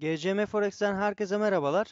GCM Forex'ten herkese merhabalar.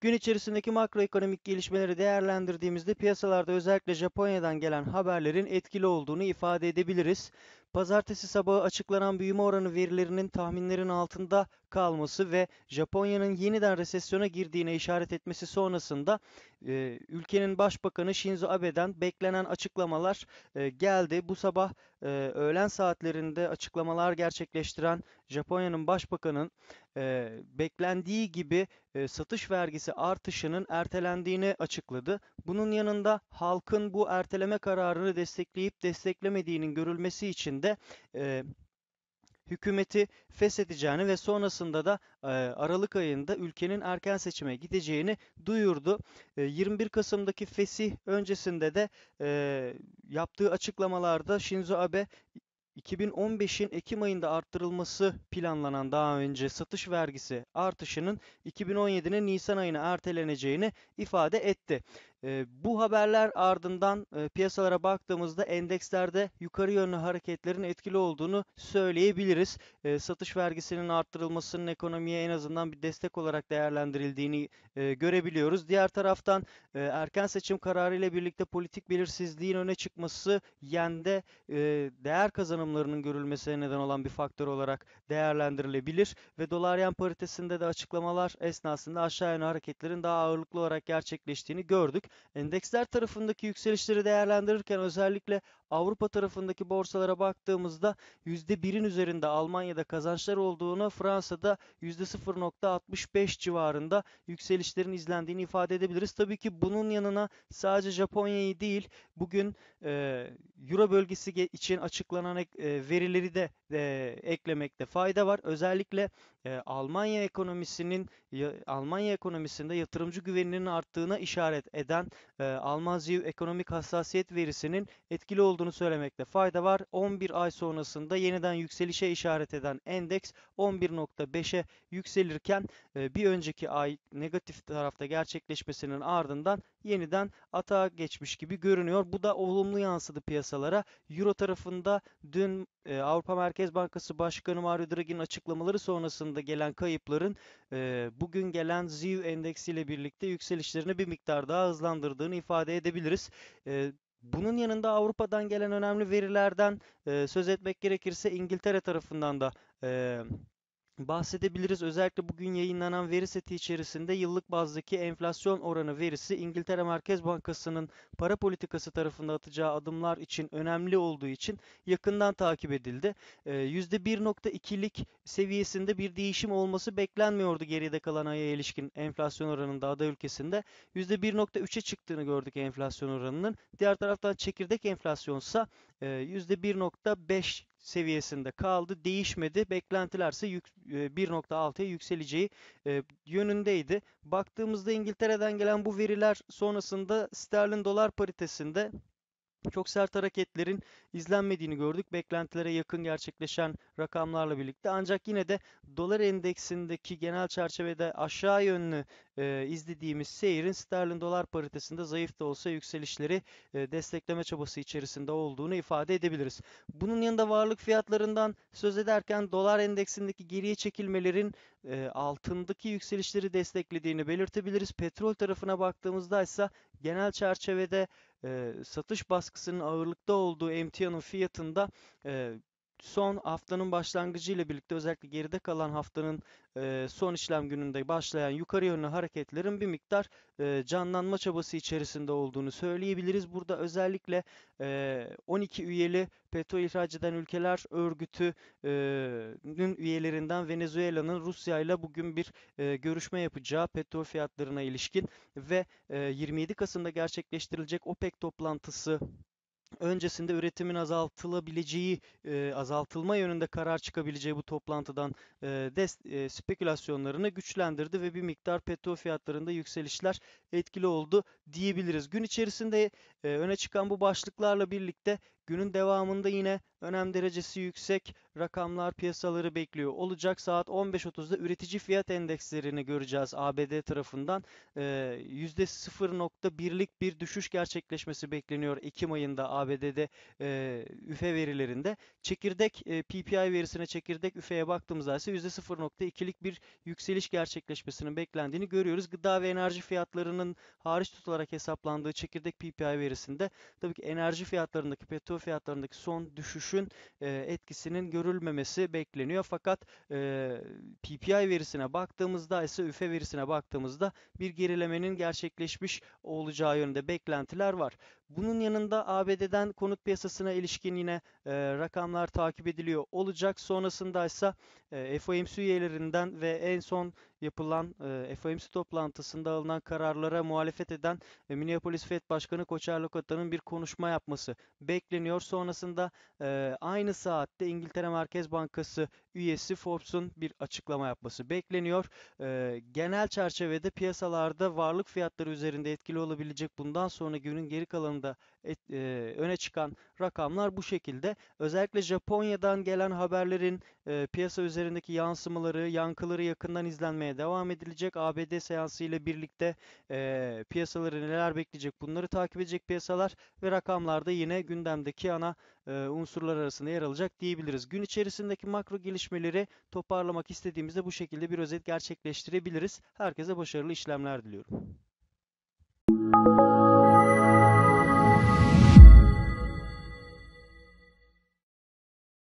Gün içerisindeki makroekonomik gelişmeleri değerlendirdiğimizde piyasalarda özellikle Japonya'dan gelen haberlerin etkili olduğunu ifade edebiliriz. Pazartesi sabahı açıklanan büyüme oranı verilerinin tahminlerin altında kalması ve Japonya'nın yeniden resesyona girdiğine işaret etmesi sonrasında e, ülkenin başbakanı Shinzo Abe'den beklenen açıklamalar e, geldi. Bu sabah e, öğlen saatlerinde açıklamalar gerçekleştiren Japonya'nın başbakanın e, beklendiği gibi e, satış vergisi artışının ertelendiğini açıkladı. Bunun yanında halkın bu erteleme kararını destekleyip desteklemediğinin görülmesi için döneminde e, hükümeti feshedeceğini ve sonrasında da e, Aralık ayında ülkenin erken seçime gideceğini duyurdu. E, 21 Kasım'daki fesih öncesinde de e, yaptığı açıklamalarda Shinzo Abe 2015'in Ekim ayında arttırılması planlanan daha önce satış vergisi artışının 2017'nin Nisan ayına erteleneceğini ifade etti. E, bu haberler ardından e, piyasalara baktığımızda endekslerde yukarı yönlü hareketlerin etkili olduğunu söyleyebiliriz. E, satış vergisinin arttırılmasının ekonomiye en azından bir destek olarak değerlendirildiğini e, görebiliyoruz. Diğer taraftan e, erken seçim kararı ile birlikte politik belirsizliğin öne çıkması yende e, değer kazanımlarının görülmesine neden olan bir faktör olarak değerlendirilebilir ve dolar yen paritesinde de açıklamalar esnasında aşağı yönlü hareketlerin daha ağırlıklı olarak gerçekleştiğini gördük. Endeksler tarafındaki yükselişleri değerlendirirken özellikle Avrupa tarafındaki borsalara baktığımızda %1'in üzerinde Almanya'da kazançlar olduğunu, Fransa'da %0.65 civarında yükselişlerin izlendiğini ifade edebiliriz. Tabii ki bunun yanına sadece Japonya'yı değil, bugün e, Euro bölgesi için açıklanan e, verileri de e, eklemekte fayda var. Özellikle e, Almanya ekonomisinin ya, Almanya ekonomisinde yatırımcı güveninin arttığına işaret eden e, Alman ekonomik hassasiyet verisinin etkili olduğu olduğunu söylemekte fayda var. 11 ay sonrasında yeniden yükselişe işaret eden endeks 11.5'e yükselirken e, bir önceki ay negatif tarafta gerçekleşmesinin ardından yeniden atağa geçmiş gibi görünüyor. Bu da olumlu yansıdı piyasalara. Euro tarafında dün e, Avrupa Merkez Bankası Başkanı Mario Draghi'nin açıklamaları sonrasında gelen kayıpların e, bugün gelen ZIU endeksiyle birlikte yükselişlerini bir miktar daha hızlandırdığını ifade edebiliriz. Bunun yanında Avrupa'dan gelen önemli verilerden e, söz etmek gerekirse İngiltere tarafından da e, bahsedebiliriz. Özellikle bugün yayınlanan veri seti içerisinde yıllık bazdaki enflasyon oranı verisi İngiltere Merkez Bankası'nın para politikası tarafında atacağı adımlar için önemli olduğu için yakından takip edildi. E, ee, %1.2'lik seviyesinde bir değişim olması beklenmiyordu geride kalan aya ilişkin enflasyon oranında ada ülkesinde. %1.3'e çıktığını gördük enflasyon oranının. Diğer taraftan çekirdek enflasyonsa %1.5 ee, seviyesinde kaldı. Değişmedi. Beklentiler ise 1.6'ya e, yükseleceği e, yönündeydi. Baktığımızda İngiltere'den gelen bu veriler sonrasında sterlin dolar paritesinde çok sert hareketlerin izlenmediğini gördük. Beklentilere yakın gerçekleşen rakamlarla birlikte. Ancak yine de dolar endeksindeki genel çerçevede aşağı yönlü e, izlediğimiz seyirin sterlin dolar paritesinde zayıf da olsa yükselişleri e, destekleme çabası içerisinde olduğunu ifade edebiliriz. Bunun yanında varlık fiyatlarından söz ederken dolar endeksindeki geriye çekilmelerin e, altındaki yükselişleri desteklediğini belirtebiliriz. Petrol tarafına baktığımızda ise genel çerçevede e, satış baskısının ağırlıkta olduğu emtianın fiyatında e, son haftanın başlangıcı ile birlikte özellikle geride kalan haftanın e, son işlem gününde başlayan yukarı yönlü hareketlerin bir miktar e, canlanma çabası içerisinde olduğunu söyleyebiliriz. Burada özellikle e, 12 üyeli petro ihraç eden ülkeler örgütünün üyelerinden Venezuela'nın Rusya ile bugün bir e, görüşme yapacağı petrol fiyatlarına ilişkin ve e, 27 Kasım'da gerçekleştirilecek OPEC toplantısı öncesinde üretimin azaltılabileceği, e, azaltılma yönünde karar çıkabileceği bu toplantıdan e, des, e, spekülasyonlarını güçlendirdi ve bir miktar petrol fiyatlarında yükselişler etkili oldu diyebiliriz. Gün içerisinde e, öne çıkan bu başlıklarla birlikte Günün devamında yine önem derecesi yüksek rakamlar piyasaları bekliyor olacak. Saat 15.30'da üretici fiyat endekslerini göreceğiz ABD tarafından. E, ee, %0.1'lik bir düşüş gerçekleşmesi bekleniyor Ekim ayında ABD'de e, üfe verilerinde. Çekirdek e, PPI verisine çekirdek üfeye baktığımızda ise %0.2'lik bir yükseliş gerçekleşmesinin beklendiğini görüyoruz. Gıda ve enerji fiyatlarının hariç tutularak hesaplandığı çekirdek PPI verisinde tabii ki enerji fiyatlarındaki petrol fiyatlarındaki son düşüşün e, etkisinin görülmemesi bekleniyor. Fakat e, PPI verisine baktığımızda ise üfe verisine baktığımızda bir gerilemenin gerçekleşmiş olacağı yönünde beklentiler var. Bunun yanında ABD'den konut piyasasına ilişkin yine e, rakamlar takip ediliyor olacak. Sonrasında ise e, FOMC üyelerinden ve en son yapılan e, FOMC toplantısında alınan kararlara muhalefet eden e, Minneapolis Fed Başkanı Koçar Lokata'nın bir konuşma yapması bekleniyor. Sonrasında e, aynı saatte İngiltere Merkez Bankası üyesi Forbes'un bir açıklama yapması bekleniyor. E, genel çerçevede piyasalarda varlık fiyatları üzerinde etkili olabilecek bundan sonra günün geri kalanı Ocağında et, e, öne çıkan rakamlar bu şekilde. Özellikle Japonya'dan gelen haberlerin e, piyasa üzerindeki yansımaları, yankıları yakından izlenmeye devam edilecek. ABD seansı ile birlikte e, piyasaları neler bekleyecek bunları takip edecek piyasalar ve rakamlarda yine gündemdeki ana e, unsurlar arasında yer alacak diyebiliriz. Gün içerisindeki makro gelişmeleri toparlamak istediğimizde bu şekilde bir özet gerçekleştirebiliriz. Herkese başarılı işlemler diliyorum. Müzik